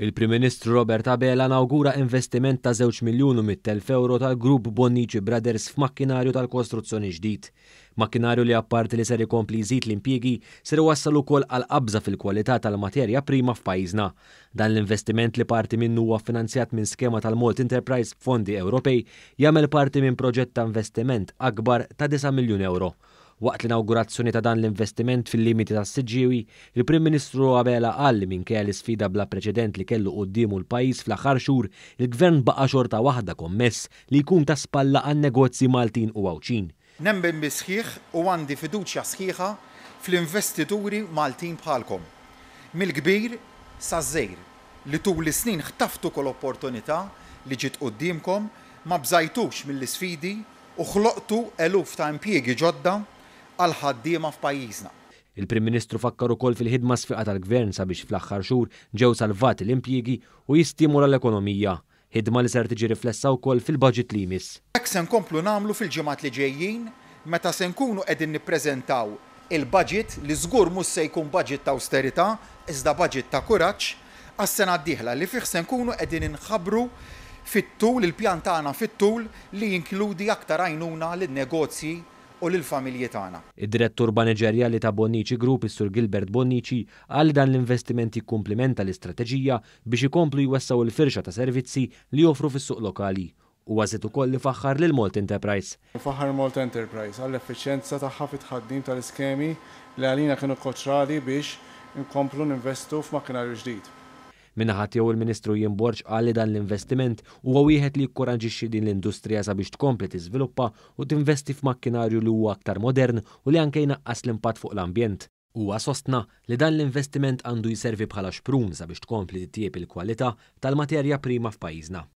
Il-Prim Ministru Robert Abela nawgura investiment ta' 2 miljonu mit-telf euro tal-grupp Bonnici Brothers f'makkinarju tal-kostruzzjoni ġdid. Makkinarju li apparti li ser ikompli jżid l-impjiegi ser wassal ukoll għal qabża fil-kwalità tal-materja prima f'pajjiżna. Dan l-investiment li parti minnu huwa finanzjat minn skema tal-Malt Enterprise Fondi Ewropej jagħmel parti minn proġett ta' investiment akbar ta' 9 miljun euro. Waqt l-inaugurazzjoni ta' dan l-investiment fil-limiti ta' s-sġiwi, il-Prim Ministru Abela qal li minkejja l-sfida bla preċedent li kellu qoddimu l-pajis fl-aħħar xhur, il-gvern baqa' xorta waħda kommess li jkun ta' spalla għan negozji Maltin u Awċin. Nemmen bisħiħ u għandi fiduċja sħiħa fl-investituri Maltin bħalkom. Mill-kbir sa' zzejr li tul is-snin ħtaftu kol opportunità li ġiet qoddimkom ma bżajtux mill-sfidi u ħloqtu eluf ta' impjiegi ġodda għal ħaddiema f'pajjiżna. Il-Prim Ministru fakkar ukoll fil-ħidma sfiqa tal-Gvern sabiex fl-aħħar xhur ġew salvati l-impjiegi u jistimula l-ekonomija. Ħidma li ser tiġi riflessa wkoll fil-budget li jmiss. Hekk se nkomplu nagħmlu fil-ġimgħat li ġejjin meta se nkunu qegħdin nippreżentaw il-budget li żgur mhux se jkun budget ta' austerità, iżda budget ta' kuraġġ għas-sena d-dieħla li fih se nkunu qegħdin inħabru fit-tul, il-pjan tagħna fit-tul li jinkludi aktar għajnuna lin-negozji u l-familji tagħna. Id-direttur Baneġerjali ta' Bonnici Group, is-Sur Gilbert Bonnici, għal dan l-investimenti komplimenta l-istrateġija biex ikomplu jwessaw il-firxa ta' servizzi li joffru fis-suq lokali u għazet u koll li faħħar l Malt Enterprise. Faħħar Malt Enterprise għall-efficienza ta' fit ħaddim tal-iskemi li għalina kienu koċrali biex nkomplu ninvestu f'makinarju ġdid. Minnaħat jew il-Ministru Jimborġ għalli dan l-investiment huwa wieħed li jikkoranġiċi din l-industrija sabiex tkompli tiżviluppa u tinvesti f'makkinarju li huwa aktar modern u li anke jnaqqas l-impatt fuq l-ambjent. Huwa sostna li dan l-investiment għandu jiservi bħala xprum sabiex tkompli titjieb il-kwalità tal-materja prima f'pajjiżna.